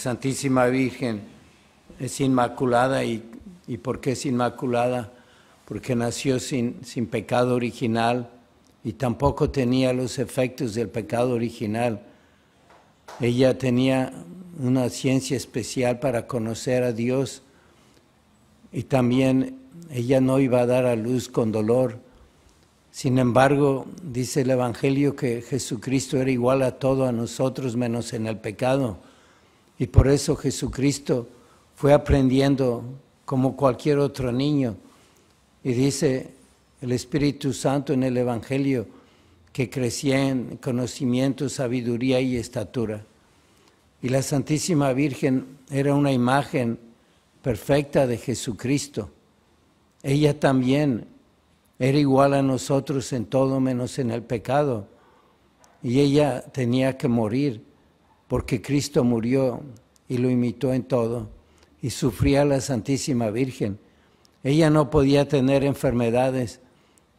Santísima Virgen es inmaculada y, y ¿por qué es inmaculada? Porque nació sin, sin pecado original y tampoco tenía los efectos del pecado original. Ella tenía una ciencia especial para conocer a Dios y también ella no iba a dar a luz con dolor. Sin embargo, dice el Evangelio que Jesucristo era igual a todo a nosotros menos en el pecado. Y por eso Jesucristo fue aprendiendo como cualquier otro niño. Y dice el Espíritu Santo en el Evangelio que crecía en conocimiento, sabiduría y estatura. Y la Santísima Virgen era una imagen perfecta de Jesucristo. Ella también era igual a nosotros en todo menos en el pecado. Y ella tenía que morir porque Cristo murió y lo imitó en todo, y sufría la Santísima Virgen. Ella no podía tener enfermedades,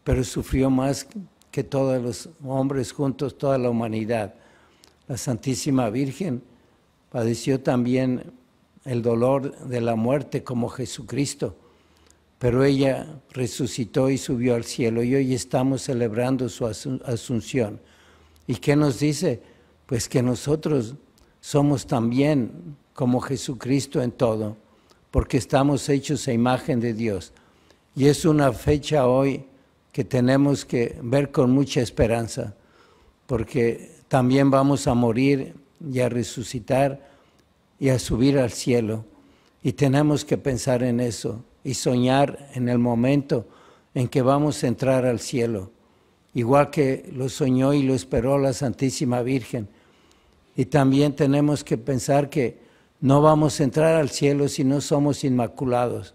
pero sufrió más que todos los hombres juntos, toda la humanidad. La Santísima Virgen padeció también el dolor de la muerte como Jesucristo, pero ella resucitó y subió al cielo y hoy estamos celebrando su asunción. ¿Y qué nos dice? pues que nosotros somos también como Jesucristo en todo, porque estamos hechos a imagen de Dios. Y es una fecha hoy que tenemos que ver con mucha esperanza, porque también vamos a morir y a resucitar y a subir al cielo. Y tenemos que pensar en eso y soñar en el momento en que vamos a entrar al cielo, igual que lo soñó y lo esperó la Santísima Virgen y también tenemos que pensar que no vamos a entrar al cielo si no somos inmaculados.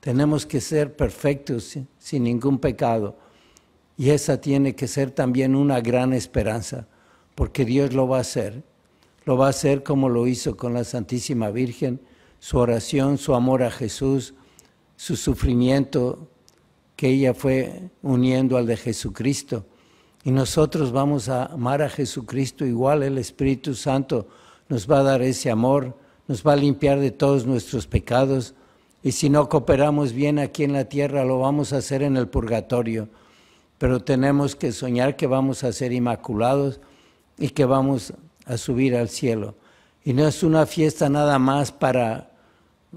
Tenemos que ser perfectos sin ningún pecado. Y esa tiene que ser también una gran esperanza, porque Dios lo va a hacer. Lo va a hacer como lo hizo con la Santísima Virgen, su oración, su amor a Jesús, su sufrimiento que ella fue uniendo al de Jesucristo y nosotros vamos a amar a Jesucristo igual, el Espíritu Santo nos va a dar ese amor, nos va a limpiar de todos nuestros pecados y si no cooperamos bien aquí en la tierra lo vamos a hacer en el purgatorio, pero tenemos que soñar que vamos a ser inmaculados y que vamos a subir al cielo. Y no es una fiesta nada más para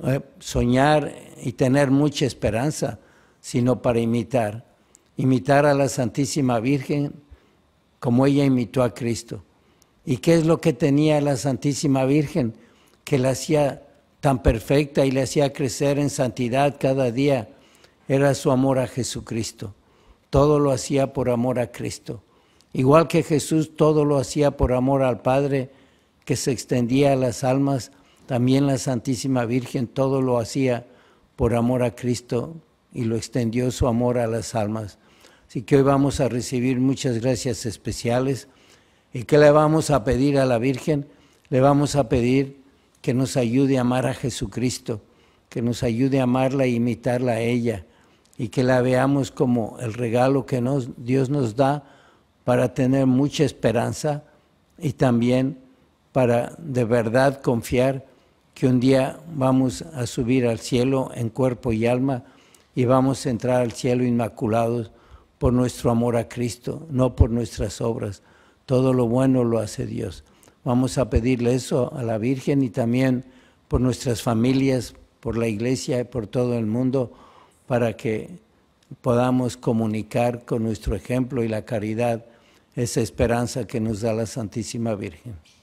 eh, soñar y tener mucha esperanza, sino para imitar imitar a la Santísima Virgen como ella imitó a Cristo. ¿Y qué es lo que tenía la Santísima Virgen que la hacía tan perfecta y le hacía crecer en santidad cada día? Era su amor a Jesucristo. Todo lo hacía por amor a Cristo. Igual que Jesús todo lo hacía por amor al Padre que se extendía a las almas, también la Santísima Virgen todo lo hacía por amor a Cristo y lo extendió su amor a las almas. Así que hoy vamos a recibir muchas gracias especiales. ¿Y qué le vamos a pedir a la Virgen? Le vamos a pedir que nos ayude a amar a Jesucristo, que nos ayude a amarla e imitarla a ella, y que la veamos como el regalo que Dios nos da para tener mucha esperanza y también para de verdad confiar que un día vamos a subir al cielo en cuerpo y alma y vamos a entrar al cielo inmaculados por nuestro amor a Cristo, no por nuestras obras. Todo lo bueno lo hace Dios. Vamos a pedirle eso a la Virgen y también por nuestras familias, por la iglesia y por todo el mundo, para que podamos comunicar con nuestro ejemplo y la caridad esa esperanza que nos da la Santísima Virgen.